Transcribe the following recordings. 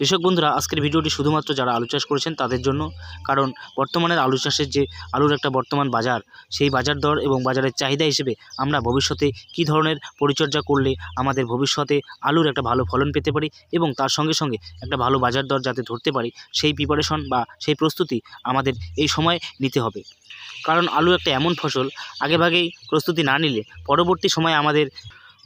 কৃষক বন্ধুরা আজকের ভিডিওটি শুধুমাত্র যারা আলু চাষ করেছেন তাদের জন্য কারণ বর্তমানের আলু চাষের যে আলুর একটা বর্তমান বাজার সেই বাজার দর এবং বাজারের চাহিদা হিসেবে আমরা ভবিষ্যতে কি ধরনের পরিচর্যা করলে আমাদের ভবিষ্যতে আলুর একটা ভালো ফলন পেতে পারি এবং তার সঙ্গে সঙ্গে একটা ভালো বাজার দর যাতে ধরতে পারি সেই প্রিপারেশন বা সেই প্রস্তুতি আমাদের এই সময় নিতে হবে কারণ আলু একটা এমন ফসল আগেভাগেই প্রস্তুতি না নিলে পরবর্তী সময়ে আমাদের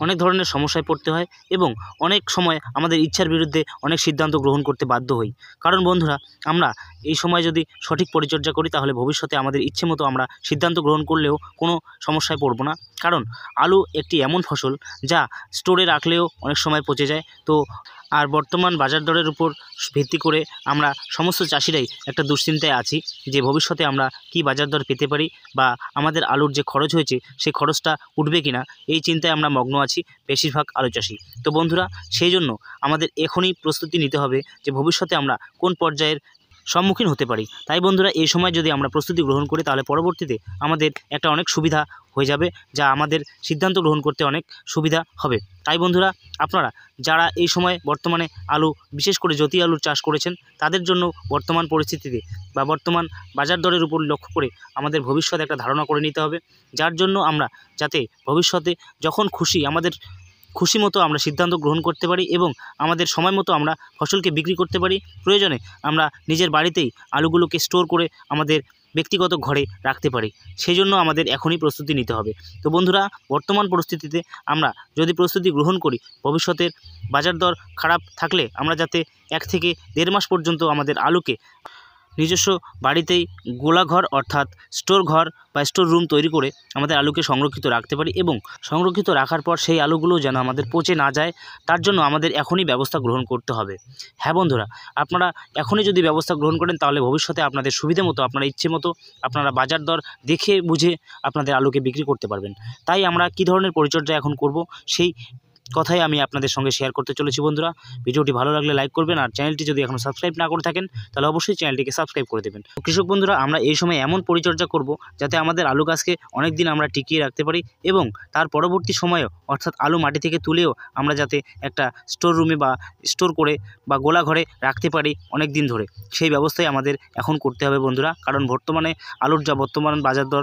অনেক ধরনের সমস্যায় পড়তে হয় এবং অনেক সময় আমাদের ইচ্ছার বিরুদ্ধে অনেক সিদ্ধান্ত গ্রহণ করতে বাধ্য হই কারণ বন্ধুরা আমরা এই সময় যদি সঠিক পরিচর্যা করি তাহলে ভবিষ্যতে আমাদের ইচ্ছে মতো আমরা সিদ্ধান্ত গ্রহণ করলেও কোনো সমস্যায় পড়ব না কারণ আলু একটি এমন ফসল যা স্টোরে রাখলেও অনেক সময় পচে যায় তো আর বর্তমান বাজার দরের উপর ভিত্তি করে আমরা সমস্ত চাষিরাই একটা দুশ্চিন্তায় আছি যে ভবিষ্যতে আমরা কি বাজার দর পেতে পারি বা আমাদের আলুর যে খরচ হয়েছে সেই খরচটা উঠবে কিনা এই চিন্তায় আমরা মগ্ন আছি বেশিরভাগ আলু চাষি তো বন্ধুরা সেই জন্য আমাদের এখনই প্রস্তুতি নিতে হবে যে ভবিষ্যতে আমরা কোন পর্যায়ের সম্মুখীন হতে পারি তাই বন্ধুরা এই সময় যদি আমরা প্রস্তুতি গ্রহণ করি তাহলে পরবর্তীতে আমাদের একটা অনেক সুবিধা হয়ে যাবে যা আমাদের সিদ্ধান্ত গ্রহণ করতে অনেক সুবিধা হবে তাই বন্ধুরা আপনারা যারা এই সময় বর্তমানে আলু বিশেষ করে জ্যোতি আলুর চাষ করেছেন তাদের জন্য বর্তমান পরিস্থিতিতে বা বর্তমান বাজার দরের উপর লক্ষ্য করে আমাদের ভবিষ্যতে একটা ধারণা করে নিতে হবে যার জন্য আমরা যাতে ভবিষ্যতে যখন খুশি আমাদের খুশি মতো আমরা সিদ্ধান্ত গ্রহণ করতে পারি এবং আমাদের সময় মতো আমরা ফসলকে বিক্রি করতে পারি প্রয়োজনে আমরা নিজের বাড়িতেই আলুগুলোকে স্টোর করে আমাদের ব্যক্তিগত ঘরে রাখতে পারি সেই জন্য আমাদের এখনই প্রস্তুতি নিতে হবে তো বন্ধুরা বর্তমান পরিস্থিতিতে আমরা যদি প্রস্তুতি গ্রহণ করি ভবিষ্যতের বাজার দর খারাপ থাকলে আমরা যাতে এক থেকে দেড় মাস পর্যন্ত আমাদের আলুকে নিজস্ব বাড়িতেই গোলাঘর অর্থাৎ স্টোর ঘর বা স্টোর রুম তৈরি করে আমাদের আলুকে সংরক্ষিত রাখতে পারি এবং সংরক্ষিত রাখার পর সেই আলুগুলো যেন আমাদের পচে না যায় তার জন্য আমাদের এখনই ব্যবস্থা গ্রহণ করতে হবে হ্যাঁ বন্ধুরা আপনারা এখনই যদি ব্যবস্থা গ্রহণ করেন তাহলে ভবিষ্যতে আপনাদের সুবিধে মতো আপনারা ইচ্ছে মতো আপনারা বাজার দর দেখে বুঝে আপনাদের আলুকে বিক্রি করতে পারবেন তাই আমরা কি ধরনের পরিচর্যা এখন করব সেই কথাই আমি আপনাদের সঙ্গে শেয়ার করতে চলেছি বন্ধুরা ভিডিওটি ভালো লাগলে লাইক করবেন আর চ্যানেলটি যদি এখন সাবস্ক্রাইব না করে থাকেন তাহলে অবশ্যই চ্যানেলটিকে সাবস্ক্রাইব করে দেবেন কৃষক বন্ধুরা আমরা এই সময় এমন পরিচর্যা করব যাতে আমাদের আলু গাছকে অনেক দিন আমরা টিকিয়ে রাখতে পারি এবং তার পরবর্তী সময়েও অর্থাৎ আলু মাটি থেকে তুলেও আমরা যাতে একটা স্টোর রুমে বা স্টোর করে বা গোলা ঘরে রাখতে পারি অনেক দিন ধরে সেই ব্যবস্থাই আমাদের এখন করতে হবে বন্ধুরা কারণ বর্তমানে আলুর যা বর্তমান বাজার দর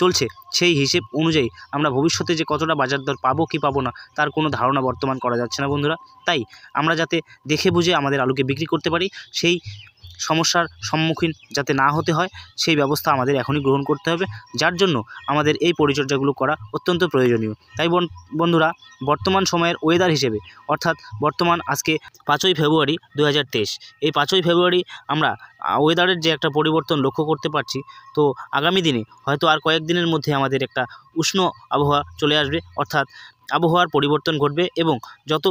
চলছে সেই হিসেব অনুযায়ী আমরা ভবিষ্যতে যে কতটা বাজার দর পাবো কি পাবো না তার কোনো ধারণা বর্তমান করা যাচ্ছে না বন্ধুরা তাই আমরা যাতে দেখে বুঝে আমাদের আলুকে বিক্রি করতে পারি সেই সমস্যার সম্মুখীন যাতে না হতে হয় সেই ব্যবস্থা আমাদের এখনই গ্রহণ করতে হবে যার জন্য আমাদের এই পরিচর্যাগুলো করা অত্যন্ত প্রয়োজনীয় তাই বন্ধুরা বর্তমান সময়ের ওয়েদার হিসেবে অর্থাৎ বর্তমান আজকে পাঁচই ফেব্রুয়ারি দু এই পাঁচই ফেব্রুয়ারি আমরা ওয়েদারের যে একটা পরিবর্তন লক্ষ্য করতে পারছি তো আগামী দিনে হয়তো আর কয়েকদিনের মধ্যে আমাদের একটা উষ্ণ আবহাওয়া চলে আসবে অর্থাৎ আবহাওয়ার পরিবর্তন ঘটবে এবং যত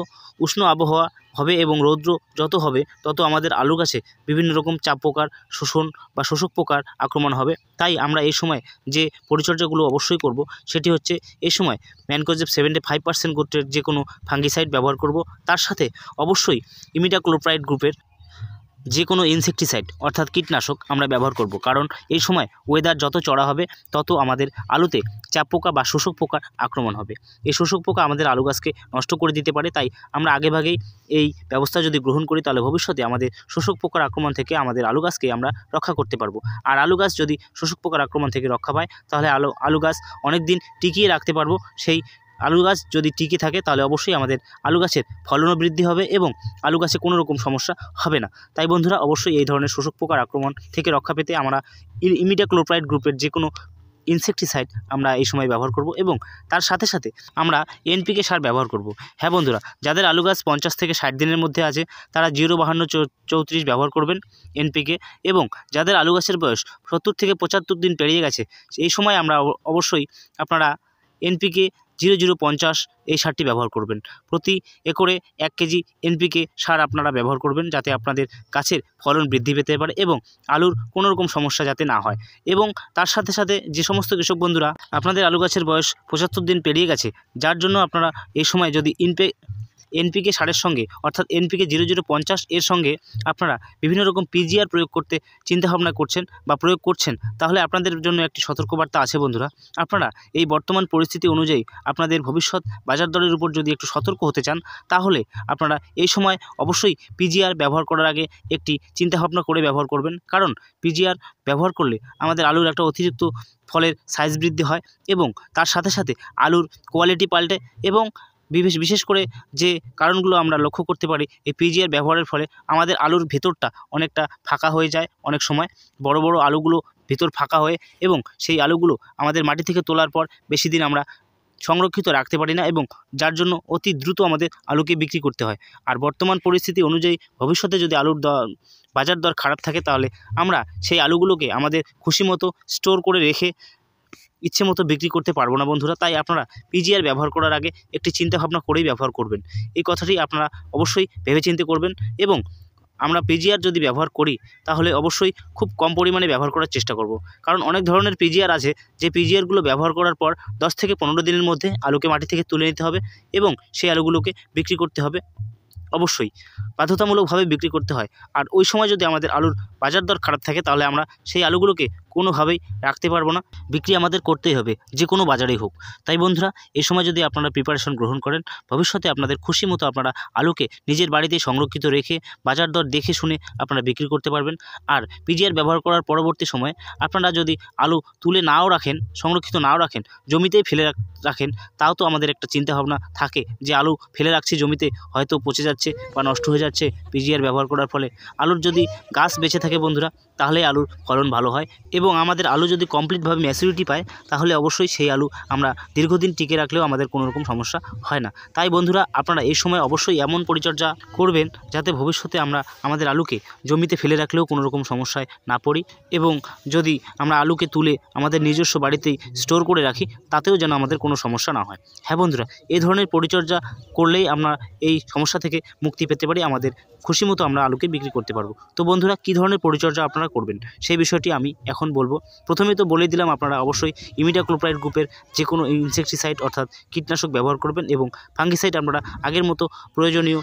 উষ্ণ আবহাওয়া হবে এবং রৌদ্র যত হবে তত আমাদের আলু গাছে বিভিন্ন রকম চাপ পোকার শোষণ বা শোষক পোকার আক্রমণ হবে তাই আমরা এই সময় যে পরিচর্যাগুলো অবশ্যই করব সেটি হচ্ছে এই সময় ম্যানকোজেব সেভেন্টি ফাইভ পার্সেন্ট গোত্রের যে কোনো ফাঙ্গিসাইড ব্যবহার করব তার সাথে অবশ্যই ইমিডাক্লোপ্রাইড গ্রুপের যে কোনো ইনসেকটিসাইড অর্থাৎ কীটনাশক আমরা ব্যবহার করব কারণ এই সময় ওয়েদার যত চড়া হবে তত আমাদের আলুতে চাপ পোকা বা শোষক পোকার আক্রমণ হবে এই শোষক পোকা আমাদের আলু গাছকে নষ্ট করে দিতে পারে তাই আমরা আগেভাগেই এই ব্যবস্থা যদি গ্রহণ করি তাহলে ভবিষ্যতে আমাদের শোষক পোকার আক্রমণ থেকে আমাদের আলু গাছকে আমরা রক্ষা করতে পারবো আর আলু গাছ যদি শোষক পোকার আক্রমণ থেকে রক্ষা পায় তাহলে আলু আলু গাছ অনেক দিন টিকিয়ে রাখতে পারবো সেই আলু গাছ যদি টিকে থাকে তাহলে অবশ্যই আমাদের আলু গাছের ফলনও বৃদ্ধি হবে এবং আলু গাছে কোনো রকম সমস্যা হবে না তাই বন্ধুরা অবশ্যই এই ধরনের শোষক পোকার আক্রমণ থেকে রক্ষা পেতে আমরা ইমিডিয়া ক্লোপ্রাইড গ্রুপের যে কোনো ইনসেকটিসাইড আমরা এই সময় ব্যবহার করব এবং তার সাথে সাথে আমরা এনপিকে সার ব্যবহার করব হ্যাঁ বন্ধুরা যাদের আলু গাছ পঞ্চাশ থেকে ষাট দিনের মধ্যে আছে তারা জিরো বাহান্ন চৌত্রিশ ব্যবহার করবেন এনপিকে এবং যাদের আলু গাছের বয়স সত্তর থেকে পঁচাত্তর দিন পেরিয়ে গেছে এই সময় আমরা অবশ্যই আপনারা এনপিকে জিরো জিরো পঞ্চাশ এই সারটি ব্যবহার করবেন প্রতি একরে এক কেজি এনপিকে সার আপনারা ব্যবহার করবেন যাতে আপনাদের গাছের ফলন বৃদ্ধি পেতে পারে এবং আলুর কোনো রকম সমস্যা যাতে না হয় এবং তার সাথে সাথে যে সমস্ত কৃষক বন্ধুরা আপনাদের আলু গাছের বয়স পঁচাত্তর দিন পেরিয়ে গেছে যার জন্য আপনারা এই সময় যদি ইনপে এনপিকে সারের সঙ্গে অর্থাৎ এনপিকে জিরো জিরো পঞ্চাশ এর সঙ্গে আপনারা বিভিন্ন রকম পিজিআর প্রয়োগ করতে চিন্তাভাবনা করছেন বা প্রয়োগ করছেন তাহলে আপনাদের জন্য একটি সতর্কবার্তা আছে বন্ধুরা আপনারা এই বর্তমান পরিস্থিতি অনুযায়ী আপনাদের ভবিষ্যৎ বাজার দরের উপর যদি একটু সতর্ক হতে চান তাহলে আপনারা এই সময় অবশ্যই পিজিআর ব্যবহার করার আগে একটি চিন্তাভাবনা করে ব্যবহার করবেন কারণ পিজিআর ব্যবহার করলে আমাদের আলুর একটা অতিরিক্ত ফলের সাইজ বৃদ্ধি হয় এবং তার সাথে সাথে আলুর কোয়ালিটি পাল্টে এবং বিশেষ বিশেষ করে যে কারণগুলো আমরা লক্ষ্য করতে পারি এই পিজিআর ব্যবহারের ফলে আমাদের আলুর ভেতরটা অনেকটা ফাঁকা হয়ে যায় অনেক সময় বড় বড় আলুগুলো ভেতর ফাঁকা হয়ে এবং সেই আলুগুলো আমাদের মাটি থেকে তোলার পর বেশি দিন আমরা সংরক্ষিত রাখতে পারি না এবং যার জন্য অতি দ্রুত আমাদের আলুকে বিক্রি করতে হয় আর বর্তমান পরিস্থিতি অনুযায়ী ভবিষ্যতে যদি আলুর দর বাজার দর খারাপ থাকে তাহলে আমরা সেই আলুগুলোকে আমাদের খুশি মতো স্টোর করে রেখে ইচ্ছে মতো বিক্রি করতে পারবো না বন্ধুরা তাই আপনারা পিজিআর ব্যবহার করার আগে একটি চিন্তাভাবনা করেই ব্যবহার করবেন এই কথাটি আপনারা অবশ্যই ভেবেচিন্তে করবেন এবং আমরা পিজিআর যদি ব্যবহার করি তাহলে অবশ্যই খুব কম পরিমাণে ব্যবহার করার চেষ্টা করব। কারণ অনেক ধরনের পিজিআর আছে যে পিজিআরগুলো ব্যবহার করার পর দশ থেকে পনেরো দিনের মধ্যে আলুকে মাটি থেকে তুলে নিতে হবে এবং সেই আলুগুলোকে বিক্রি করতে হবে অবশ্যই বাধ্যতামূলকভাবে বিক্রি করতে হয় আর ওই সময় যদি আমাদের আলুর বাজার দর খারাপ থাকে তাহলে আমরা সেই আলুগুলোকে কোনোভাবেই রাখতে পারবো না বিক্রি আমাদের করতেই হবে যে কোনো বাজারেই হোক তাই বন্ধুরা এই সময় যদি আপনারা প্রিপারেশন গ্রহণ করেন ভবিষ্যতে আপনাদের খুশি মতো আপনারা আলুকে নিজের বাড়িতে সংরক্ষিত রেখে বাজার দর দেখে শুনে আপনারা বিক্রি করতে পারবেন আর পিজিআর ব্যবহার করার পরবর্তী সময়ে আপনারা যদি আলু তুলে নাও রাখেন সংরক্ষিত নাও রাখেন জমিতেই ফেলে রাখেন তাও তো আমাদের একটা চিন্তাভাবনা থাকে যে আলু ফেলে রাখছি জমিতে হয়তো পচে যাচ্ছে বা নষ্ট হয়ে যাচ্ছে পিজিআর ব্যবহার করার ফলে আলুর যদি গাছ বেঁচে থাকে বন্ধুরা তাহলে আলুর ফলন ভালো হয় এবং এবং আমাদের আলু যদি কমপ্লিটভাবে ম্যাচুরিটি পায় তাহলে অবশ্যই সেই আলু আমরা দীর্ঘদিন টিকে রাখলেও আমাদের কোনোরকম সমস্যা হয় না তাই বন্ধুরা আপনারা এই সময় অবশ্যই এমন পরিচর্যা করবেন যাতে ভবিষ্যতে আমরা আমাদের আলুকে জমিতে ফেলে রাখলেও কোনো রকম সমস্যায় না পড়ি এবং যদি আমরা আলুকে তুলে আমাদের নিজস্ব বাড়িতেই স্টোর করে রাখি তাতেও যেন আমাদের কোনো সমস্যা না হয় হ্যাঁ বন্ধুরা এই ধরনের পরিচর্যা করলেই আমরা এই সমস্যা থেকে মুক্তি পেতে পারি আমাদের খুশি মতো আমরা আলুকে বিক্রি করতে পারবো তো বন্ধুরা কী ধরনের পরিচর্যা আপনারা করবেন সেই বিষয়টি আমি এখন বলবো প্রথমে তো বলে দিলাম আপনারা অবশ্যই ইমিডাক্লোপ্রাইড গ্রুপের যে কোনো ইনসেকটিসাইড অর্থাৎ কীটনাশক ব্যবহার করবেন এবং ফাঙ্গিসাইড আপনারা আগের মতো প্রয়োজনীয়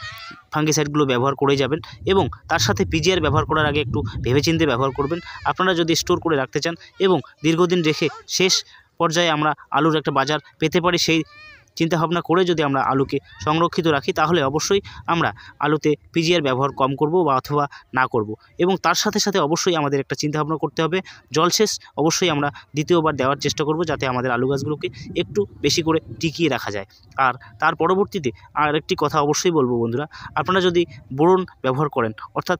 ফাঙ্গিসাইডগুলো ব্যবহার করে যাবেন এবং তার সাথে পিজিআর ব্যবহার করার আগে একটু ভেবেচিন্তে ব্যবহার করবেন আপনারা যদি স্টোর করে রাখতে চান এবং দীর্ঘদিন রেখে শেষ পর্যায়ে আমরা আলুর একটা বাজার পেতে পারি সেই চিন্তা ভাবনা করে যদি আমরা আলুকে সংরক্ষিত রাখি তাহলে অবশ্যই আমরা আলুতে পিজিআর ব্যবহার কম করব বা অথবা না করব এবং তার সাথে সাথে অবশ্যই আমাদের একটা চিন্তা ভাবনা করতে হবে জলসেচ অবশ্যই আমরা দ্বিতীয়বার দেওয়ার চেষ্টা করব যাতে আমাদের আলু গাছগুলোকে একটু বেশি করে টিকিয়ে রাখা যায় আর তার পরবর্তীতে আর একটি কথা অবশ্যই বলবো বন্ধুরা আপনারা যদি বোরন ব্যবহার করেন অর্থাৎ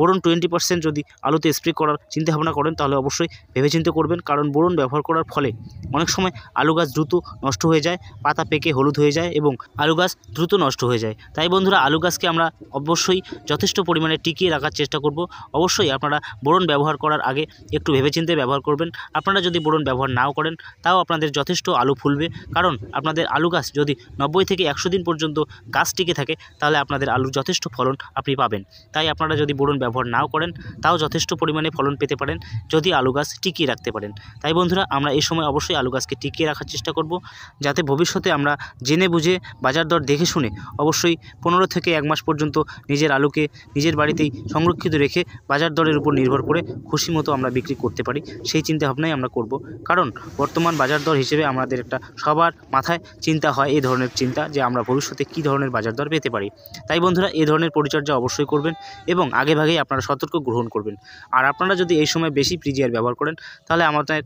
বোরন টোয়েন্টি পার্সেন্ট যদি আলুতে স্প্রে করার চিন্তা ভাবনা করেন তাহলে অবশ্যই ভেবেচিন্তে করবেন কারণ বোরন ব্যবহার করার ফলে অনেক সময় আলু গাছ দ্রুত নষ্ট হয়ে যায় পাতা পেকে হলুদ হয়ে যায় এবং আলু গাছ দ্রুত নষ্ট হয়ে যায় তাই বন্ধুরা আলু গাছকে আমরা অবশ্যই যথেষ্ট পরিমাণে টিকিয়ে রাখার চেষ্টা করব অবশ্যই আপনারা বোরন ব্যবহার করার আগে একটু ভেবেচিন্তে ব্যবহার করবেন আপনারা যদি বোরন ব্যবহার নাও করেন তাও আপনাদের যথেষ্ট আলু ফুলবে কারণ আপনাদের আলু গাছ যদি নব্বই থেকে একশো দিন পর্যন্ত গাছ টিকে থাকে তাহলে আপনাদের আলুর যথেষ্ট ফলন আপনি পাবেন তাই আপনারা যদি বোরন ব্যবহার নাও করেন তাও যথেষ্ট পরিমাণে ফলন পেতে পারেন যদি আলু গাছ টিকিয়ে রাখতে পারেন তাই বন্ধুরা আমরা এই সময় অবশ্যই আলু গাছকে টিকিয়ে রাখার চেষ্টা করব যাতে ভবিষ্যতে আমরা জেনে বুঝে বাজার দর দেখে শুনে অবশ্যই পনেরো থেকে এক মাস পর্যন্ত নিজের আলুকে নিজের বাড়িতেই সংরক্ষিত রেখে বাজার দরের উপর নির্ভর করে খুশি মতো আমরা বিক্রি করতে পারি সেই চিন্তা ভাবনাই আমরা করব কারণ বর্তমান বাজার দর হিসেবে আমাদের একটা সবার মাথায় চিন্তা হয় এই ধরনের চিন্তা যে আমরা ভবিষ্যতে কি ধরনের বাজার দর পেতে পারি তাই বন্ধুরা এ ধরনের পরিচর্যা অবশ্যই করবেন এবং আগেভাগেই আপনারা সতর্ক গ্রহণ করবেন আর আপনারা যদি এই সময় বেশি প্রিজিয়ার ব্যবহার করেন তাহলে আমাদের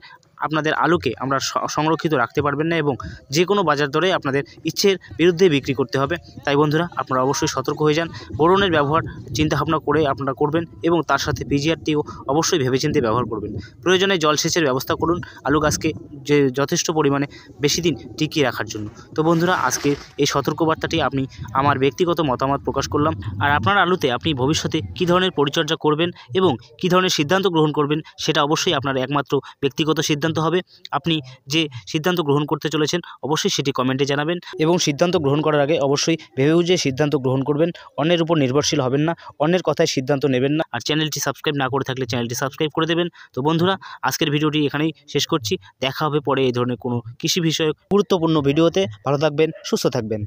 আপনাদের আলুকে আমরা সংরক্ষিত রাখতে পারবেন না এবং যে কোনো বাজার দরে আপনাদের ইচ্ছের বিরুদ্ধে বিক্রি করতে হবে তাই বন্ধুরা আপনারা অবশ্যই সতর্ক হয়ে যান বোরনের ব্যবহার চিন্তাভাবনা করে আপনারা করবেন এবং তার সাথে পিজিআরটিও অবশ্যই ভেবেচিন্তে ব্যবহার করবেন প্রয়োজনে জলসেচের ব্যবস্থা করুন আলু গাছকে যে যথেষ্ট পরিমাণে বেশি দিন টিকিয়ে রাখার জন্য তো বন্ধুরা আজকে এই সতর্কবার্তাটি আপনি আমার ব্যক্তিগত মতামত প্রকাশ করলাম আর আপনার আলুতে আপনি ভবিষ্যতে কী ধরনের পরিচর্যা করবেন এবং কী ধরনের সিদ্ধান্ত গ্রহণ করবেন সেটা অবশ্যই আপনার একমাত্র ব্যক্তিগত সিদ্ধান্ত সিদ্ধান্ত হবে আপনি যে সিদ্ধান্ত গ্রহণ করতে চলেছেন অবশ্যই সেটি কমেন্টে জানাবেন এবং সিদ্ধান্ত গ্রহণ করার আগে অবশ্যই ভেবে বুঝে সিদ্ধান্ত গ্রহণ করবেন অন্যের উপর নির্ভরশীল হবেন না অন্যের কথায় সিদ্ধান্ত নেবেন না আর চ্যানেলটি সাবস্ক্রাইব না করে থাকলে চ্যানেলটি সাবস্ক্রাইব করে দেবেন তো বন্ধুরা আজকের ভিডিওটি এখানেই শেষ করছি দেখা হবে পরে এই ধরনের কোনো কৃষি বিষয়ক গুরুত্বপূর্ণ ভিডিওতে ভালো থাকবেন সুস্থ থাকবেন